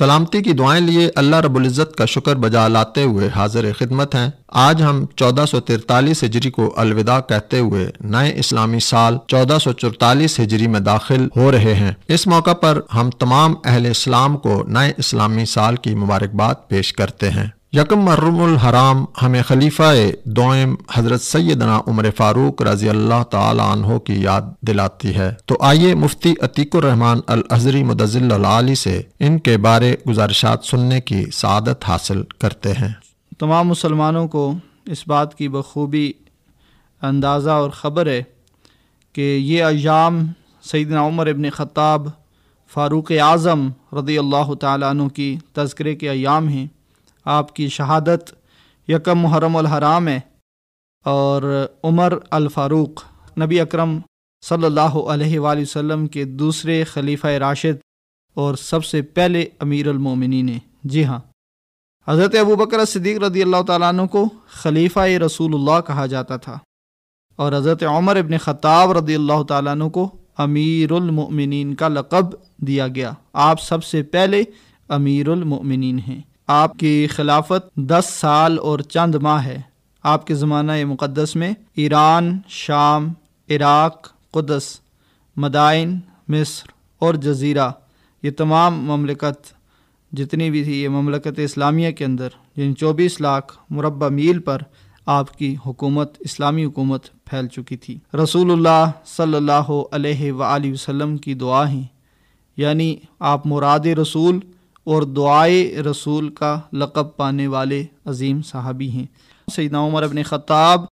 सलामती की दुआएं लिए अल्लाह रबुल्ज़त का शुक्र बजा लाते हुए हाजिर खिदमत हैं आज हम चौदह सौ तिरतालीस हिजरी को अलविदा कहते हुए नए इस्लामी साल चौदह सौ चौतालीस हिजरी में दाखिल हो रहे हैं इस मौका पर हम तमाम अहले इस्लाम को नए इस्लामी साल की मुबारकबाद पेश करते हैं यकम मर्रमल हराम हमें खलीफ़ा दोम हज़रत सैदना उमर फ़ारूक रज़ी अल्लाह तहों की याद दिलाती है तो आइए मुफ्ती अतीकुररहमान अलहजरी मदजिल्लाली से इनके बारे गुजारिशात सुनने की सदत हासिल करते हैं तमाम मुसलमानों को इस बात की बखूबी अंदाज़ा और ख़बर है कि ये अयाम सैदना उमर इबन ख़ताब फ़ारूक आज़म रदी अल्लाह तु की तस्करे के अयाम हैं आपकी शहादत यकम मुहरम हराम है और उमर अल फ़ारूक नबी अकरम सल्लल्लाहु अलैहि वसल्लम के दूसरे खलीफा राशिद और सबसे पहले अमीर अमीरमिन ने जी हाँ हज़रत अबू बकर सदीक रदी अल्लाह तु को खलीफा रसूलुल्लाह कहा जाता था और हज़रत उमर इबन ख़ताब रदी अल्लाह तु को अमीरमिन का लक़ब दिया गया आप सबसे पहले अमीरमिन हैं आपकी खिलाफत दस साल और चंद माह है आपके ज़माना मुक़दस में ईरान शाम इराक़ कुदस मदाइन मिस्र और जजीरा ये तमाम ममलिकत जितनी भी थी ये ममलकत इस्लामिया के अंदर यानी चौबीस लाख मुरबा मील पर आपकी हुकूमत इस्लामी हुकूमत फैल चुकी थी रसूलुल्लाह सल्लल्लाहु अलैहि वसल्लम की दुआ हैं यानी आप मुराद रसूल और दुआए रसूल का लक़ब पाने वाले अजीम साहबी हैं सैदना उमर अबन ख़ताब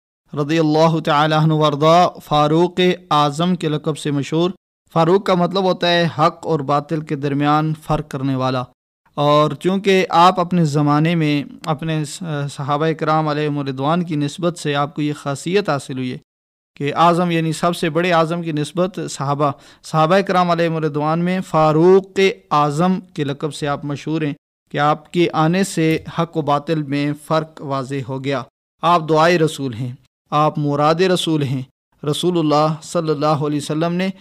रदी अल्लाह तर्दा फ़ारूक आज़म के लक़ब से मशहूर फ़ारूक का मतलब होता है हक और बातिल के दरमियान फ़र्क करने वाला और चूँकि आप अपने ज़माने में अपने सहाबा कराम मरिदवान की नस्बत से आपको ये खासियत हासिल हुई है कि आज़म यानी सबसे बड़े आज़म की नस्बत साहबा साहबा कराम मरदवान में फ़ारूक आज़म के लकब से आप मशहूर हैं कि आपके आने से हक व बातिल में फ़र्क वाज हो गया आप दुआ रसूल हैं आप मुराद रसूल हैं रसूलुल्लाह सल्लल्लाहु अलैहि वसल्लम ने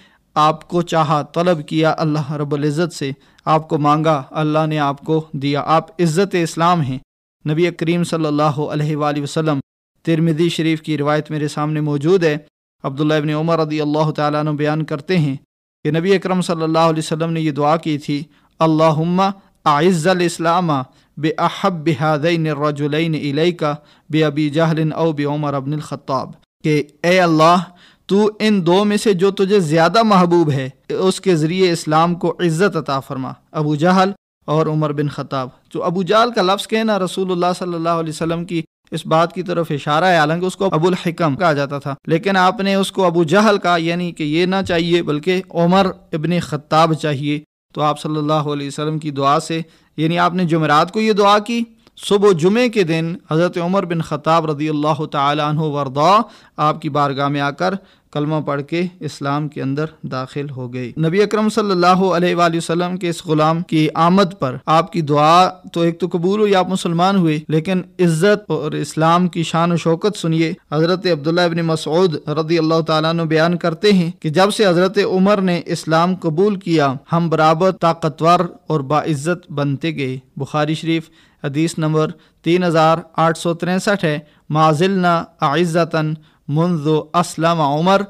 आपको चाहा तलब किया अल्लाह रबुल्ज़त से आपको मांगा अल्लाह ने आपको दिया आप इज़्ज़त इस्लाम हैं नबी करीम सल्ला वसम तिरमिदी शरीफ की रिवायत मेरे सामने मौजूद है अब्दुल्ला इब्ने उमर रदी अल्लाह तु बयान करते हैं कि नबी अकरम सल्लल्लाहु अलैहि वसल्लम ने यह दुआ की थी अल्लाहुम्मा आइज़ल इस्लामा अहब बिहादैन रजुलैन इलेका बे अबी जहलिन औ बे उमर अबन ख़त्ताब के ए अल्लाह तू इन दो में से जो तुझे ज़्यादा महबूब है उसके ज़रिए इस्लाम को इज़्ज़त अता फरमा अबू जहल और उमर बिन ख़ताब जो तो अबू जहल का लफ्ज़ कहना रसूलुल्लाह सल्लल्लाहु अलैहि वसल्लम की इस बात की तरफ इशारा है हालांकि उसको अबुल हिकम कहा जाता था लेकिन आपने उसको अबू जहल का यानी कि ये ना चाहिए बल्कि उमर इबन ख़त्ताब चाहिए तो आप सल्लल्लाहु अलैहि वसल्लम की दुआ से यानी आपने जुमेरात को ये दुआ की सुबह जुमे के दिन हज़रत उमर बिन ख़ताब रदी अल्लाह तरदा आपकी बारगाह में आकर कलमा पढ़ के इस्लाम के अंदर दाखिल हो गई नबी अक्रम सल्लल्लाहु के इस गुलाम की आमद पर आपकी दुआ तो एक तो कबूल हुई आप मुसलमान हुए लेकिन इज्जत और इस्लाम की शान शौकत सुनिए हजरत अब्दुल्ला अबिन मसूद रदी अल्लाह तु बयान करते हैं कि जब से हजरत उमर ने इस्लाम कबूल किया हम बराबर ताकतवर और बाइज्जत बनते गए बुखारी शरीफ हदीस नंबर तीन हजार आठ सौ तिरसठ है माजिलना आइज़तन मुनजो असलम उमर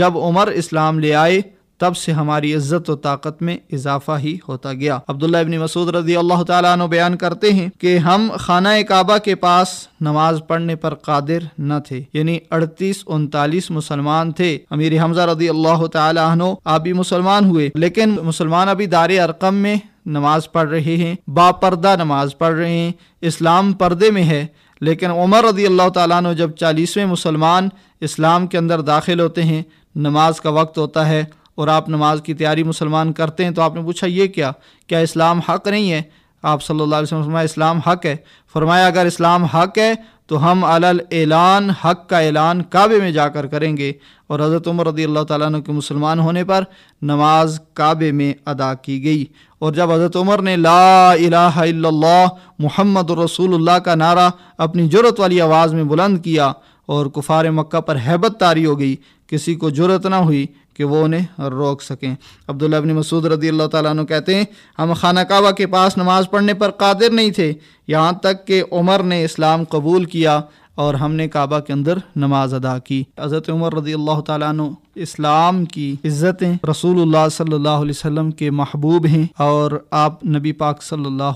जब उमर इस्लाम ले आए तब से हमारी इज्जत व ताकत में इजाफा ही होता गया अब्दुल्ला इबन मसूद रजी अल्लाह तु बयान करते हैं कि हम खाना काबा के पास नमाज पढ़ने पर कादिर न थे यानी अड़तीस उनतालीस मुसलमान थे अमीर हमजा रजी अल्लाह तु अभी मुसलमान हुए लेकिन मुसलमान अभी दार अरकम में नमाज पढ़ रहे हैं बापर्दा नमाज पढ़ रहे हैं इस्लाम पर्दे में है लेकिन उमर रदी अल्लाह ताली जब चालीसवें मुसलमान इस्लाम के अंदर दाखिल होते हैं नमाज का वक्त होता है और आप नमाज की तैयारी मुसलमान करते हैं तो आपने पूछा ये क्या क्या इस्लाम हक नहीं है आप सल्लल्लाहु अलैहि वसल्लम फरमाया इस्लाम हक है फरमाया अगर इस्लाम हक है तो हम अलल ऐलान हक का ऐलान काबे में जाकर करेंगे और हज़रत उमर रदी अल्लाह ताली के मुसलमान होने पर नमाज काबे में अदा की गई और जब हज़रत उमर ने ला अला मोहम्मद रसूलुल्लाह का नारा अपनी जरूरत वाली आवाज़ में बुलंद किया और कुफार मक्का पर हैबत तारी हो गई किसी को जरूरत ना हुई कि वो उन्हें रोक सकें अब्दुल्ला अबिन मसूद रदी अल्लाह तु कहते हैं हम खाना काबा के पास नमाज़ पढ़ने पर कादिर नहीं थे यहाँ तक कि उमर ने इस्लाम कबूल किया और हमने काबा के अंदर नमाज अदा की हज़रत उमर रदी अल्लाह तु इस्लाम की इज़्ज़तें रसूल सल्ला वसम के महबूब हैं और आप नबी पाक सल्ला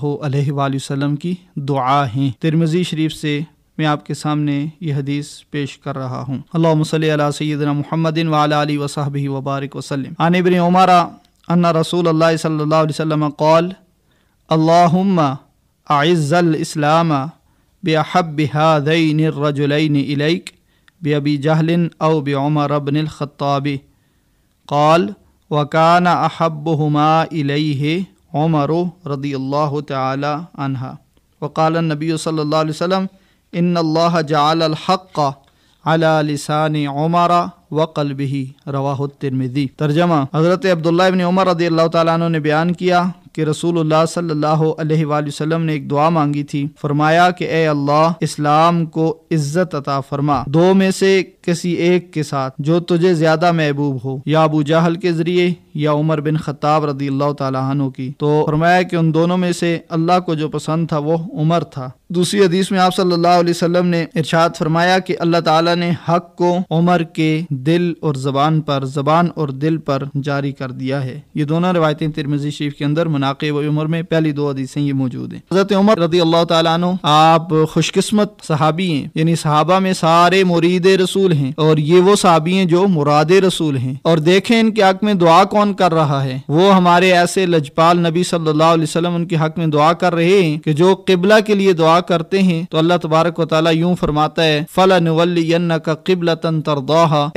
वसम की दुआ हैं तिरमजी शरीफ से मैं आपके सामने यह हदीस पेश कर रहा हूँ अल्लाह सैदना मोहम्मदिन वाली वसाब वबारक वसलम आन उमारा अन्ना रसूल अल्लाम कौल अल्लाम आज़्ज़लस्लाम इस्लाम हादईनरजुलैन इलैक बेअबी जहलिन अव बेमर अबनख़ाबी कौल वकान अहब हमा इलह उमर रदी अल्लाह तला वकाल नबी सल्ला वसम इन अल्लाह जाल हक़ अला लिसान उमरा व भी रवा दी तर्जमा हज़रत अब्दुल्लाबन उमर रदी अल्लाह तु ने बयान किया कि रसूल सल्लाम ने एक दुआ मांगी थी फरमाया कि ए अल्लाह इस्लाम को इज्जत अता फरमा दो में से किसी एक के साथ जो तुझे ज्यादा महबूब हो या अबू जहल के जरिए या उमर बिन खत्ताब रदी अल्लाह तु की तो फरमाया कि उन दोनों में से अल्लाह को जो पसंद था वो उमर था दूसरी हदीस में आप सल्लाम ने इर्शाद फरमाया कि अल्लाह तक ने हक को उमर के दिल और ज़बान पर ज़बान और दिल पर जारी कर दिया है ये दोनों रवायतें तिरमिजी शरीफ के अंदर मुनाकब उम्र में पहली दो हदीसें ये मौजूद हैं हज़रत उमर रदी अल्लाह तु आप खुशकस्मत सहाबी हैं यानी सहाबा में सारे मुरीद रसूल हैं और ये वो सहाबी हैं जो मुराद रसूल हैं और देखें इनके हक में दुआ कौन कर रहा है वो हमारे ऐसे लजपाल नबी सल्लल्लाहु अलैहि वसल्लम उनके हक में दुआ कर रहे हैं कि जो किबला के लिए दुआ करते हैं तो अल्लाह तबारक वाली यूं फरमाता है फला नवल का किबला तन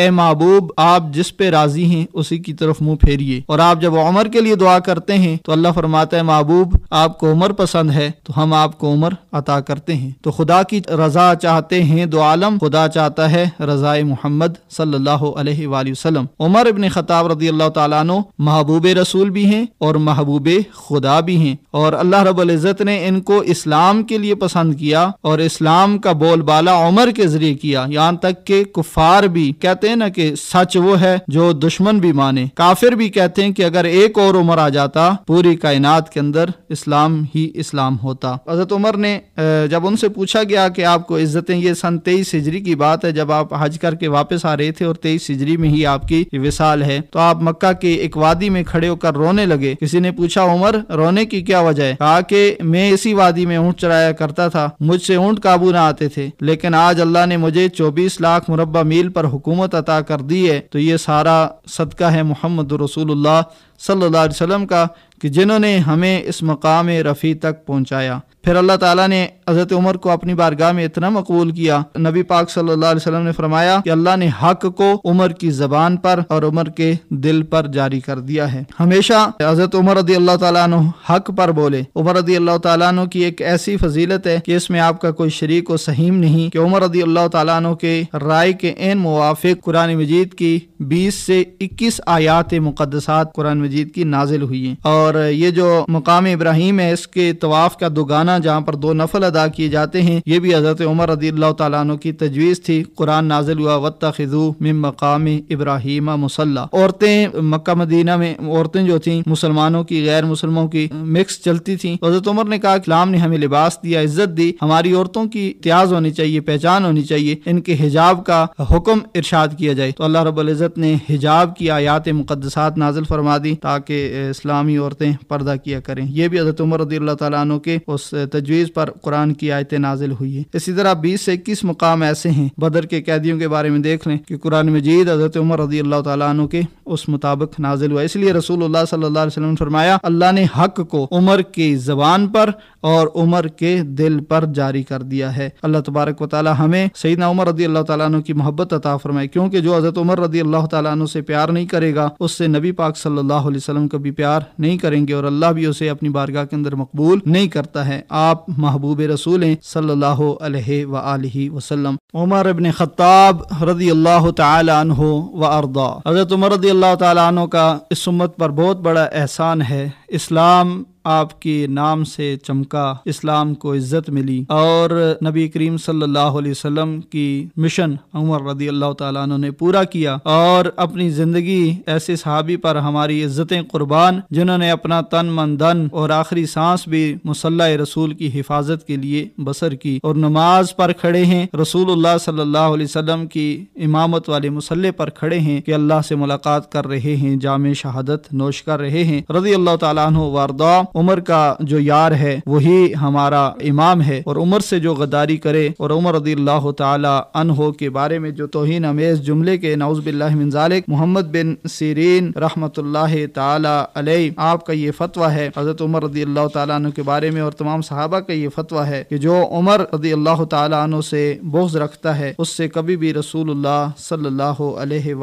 ए महबूब आप जिस पे राजी हैं उसी की तरफ मुंह फेरिए और आप जब उमर के लिए दुआ करते हैं तो अल्लाह फरमाता है महबूब आपको उमर पसंद है तो हम आपको उमर अता करते हैं तो खुदा की रजा चाहते हैं दो आलम खुदा चाहता है रजाए मोहम्मद सल्लल्लाहु अलैहि वसल्लम उमर इबन खताब रजी अल्लाह तु महबूब रसूल भी हैं और महबूब खुदा भी हैं और अल्लाह रबुल्ज़त ने इनको इस्लाम के लिए पसंद किया और इस्लाम का बोलबाला उमर के जरिए किया यहाँ तक के कुफार भी कहते हैं ना कि सच वो है जो दुश्मन भी माने काफिर भी कहते हैं कि अगर एक और उमर आ जाता पूरी कायनात के अंदर इस्लाम ही इस्लाम होता हजरत उमर ने जब उनसे पूछा गया कि आपको इज्जतें ये सन तेईस हिजरी की बात है जब आप हज करके वापस आ रहे थे और तेईस हिजरी में ही आपकी विशाल है तो आप मक्का के एक वादी में खड़े होकर रोने लगे किसी ने पूछा उमर रोने की क्या वजह है कहा कि मैं इसी वादी में ऊँट चराया करता था मुझसे ऊँट काबू न आते थे लेकिन आज अल्लाह ने मुझे चौबीस लाख मुरबा मील पर हुकूमत अता कर दिए तो ये सारा सदका है मोहम्मद रसूलुल्लाह सल्लल्लाहु अलैहि वसल्लम का कि जिन्होंने हमें इस मकाम रफ़ी तक पहुँचाया फिर अल्लाह ताला ने हज़रत उमर को अपनी बारगाह में इतना मकबूल किया नबी पाक सल्लल्लाहु अलैहि वसल्लम ने फरमाया कि अल्लाह ने हक को उमर की जबान पर और उमर के दिल पर जारी कर दिया है हमेशा हज़रत उमर रदी अल्लाह तु हक पर बोले उमर रदी अल्लाह तु की एक ऐसी फजीलत है कि इसमें आपका कोई शरीक व सहीम नहीं कि उमर रदी अल्लाह तु के राय के एन मुआफिक कुरान मजीद की बीस से इक्कीस आयात मुकदसात कुरान मजीद की नाजिल हुई है और ये जो मकाम इब्राहिम है इसके तवाफ का दुगाना रोजाना जहाँ पर दो नफल अदा किए जाते हैं ये भी हजरत उमर रदी तु की तजवीज़ थी कुरान नाजिल हुआ वत खिजू मिम मकाम इब्राहिम मुसल्ला औरतें मक्का मदीना में औरतें जो थी मुसलमानों की गैर मुसलमानों की मिक्स चलती थी हजरत उमर ने कहा इस्लाम ने हमें लिबास दिया इज्जत दी हमारी औरतों की त्याज होनी चाहिए पहचान होनी चाहिए इनके हिजाब का हुक्म इर्शाद किया जाए तो अल्लाह रब्ज़त ने हिजाब की आयात मुकदसात नाजिल फरमा दी ताकि इस्लामी औरतें पर्दा किया करें यह भी हजरत उमर रदी तु के उस तजवीज़ पर कुरान की आयतें नाजिल हुई है इसी तरह बीस से इक्कीस मुकाम ऐसे हैं बदर के कैदियों के बारे में देख लें कि कुरान मजीद हज़रत उमर रजी अल्लाह तु के उस मुताबिक नाजिल हुआ इसलिए रसूल सल्ला ने फरमाया अल्लाह ने हक को उमर की जबान पर और उमर के दिल पर जारी कर दिया है अल्लाह तबारक वाली हमें सईदना उमर रदी अल्लाह तु की मोहब्बत अता फरमाए क्योंकि जो हज़रत उमर रदी अल्लाह तु से प्यार नहीं करेगा उससे नबी पाक सल्लल्लाहु अलैहि वसल्लम कभी प्यार नहीं करेंगे और अल्लाह भी उसे अपनी बारगाह के अंदर मकबूल नहीं करता है आप महबूब रसूल हैं सल्लल्लाहु अलैहि सल्ला वसल्लम उमर इबन ख़त्ताब रदी अल्लाह तहो व अरदा हज़रत उमर रदी अल्लाह तहों का इस उम्मत पर बहुत बड़ा एहसान है इस्लाम आपके नाम से चमका इस्लाम को इज्जत मिली और नबी करीम सल्लल्लाहु अलैहि वसल्लम की मिशन उमर रदी अल्लाह तु ने पूरा किया और अपनी जिंदगी ऐसे सहाबी पर हमारी इज्जतें कुर्बान जिन्होंने अपना तन मन धन और आखिरी सांस भी मुसल्ला रसूल की हिफाजत के लिए बसर की और नमाज पर खड़े हैं रसूल सल्लाह वसलम की इमामत वाले मुसल्ले पर खड़े हैं कि अल्लाह से मुलाकात कर रहे हैं जाम शहादत नोश कर रहे हैं रजी अल्लाह तला वारदा उमर का जो यार है वही हमारा इमाम है और उमर से जो गद्दारी करे और उमर रदी अल्लाह के बारे में जो तोहिन अमेज जुमले के नाउज़बिल्लाजालिक मोहम्मद बिन सीरीन रहमत तई आपका ये फतवा है हज़रत उमर रदी अल्लाह तु के बारे में और तमाम सहाबा का ये फतवा है कि जो उमर रदी अल्लाह तु से बोझ रखता है उससे कभी भी रसूल सल्लल्लाहु अलैहि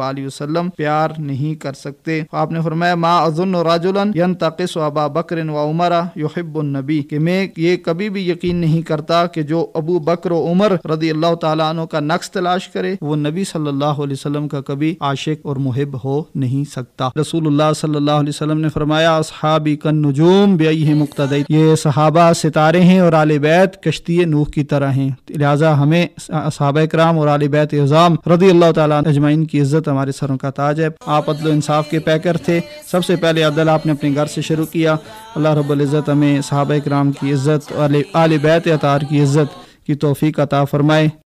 प्यार नहीं कर सकते आपने फरमाया मा अजुन राजुलन यन तकिस अबा बकर उमरा युहिबुलनबी के मैं ये कभी भी यकीन नहीं करता कि जो अबू बकर उमर रदी अल्लाह तु का नक्स तलाश करे वो नबी सल्लल्लाहु का कभी आशिक और मुहिब हो नहीं सकता रसूल सल्लल्लाहु ने फरमाया असहाबी कन नजूम बेई मुख्तद ये सहाबा सितारे हैं और आल बैत कश्ती नूह की तरह है लिहाजा हमें सहाब कराम और आल बैत इज़ाम रदी अल्लाह तजमाइन की इज्जत हमारे सरों का ताज है आप अदल इंसाफ के पैकर थे सबसे पहले अदल आपने अपने घर से शुरू किया अल्लाह रब्ज़त हमें सहाबा कराम की इज़्ज़त आल बैत अतार की इज़्ज़त की तोफ़ी अता फ़रमाए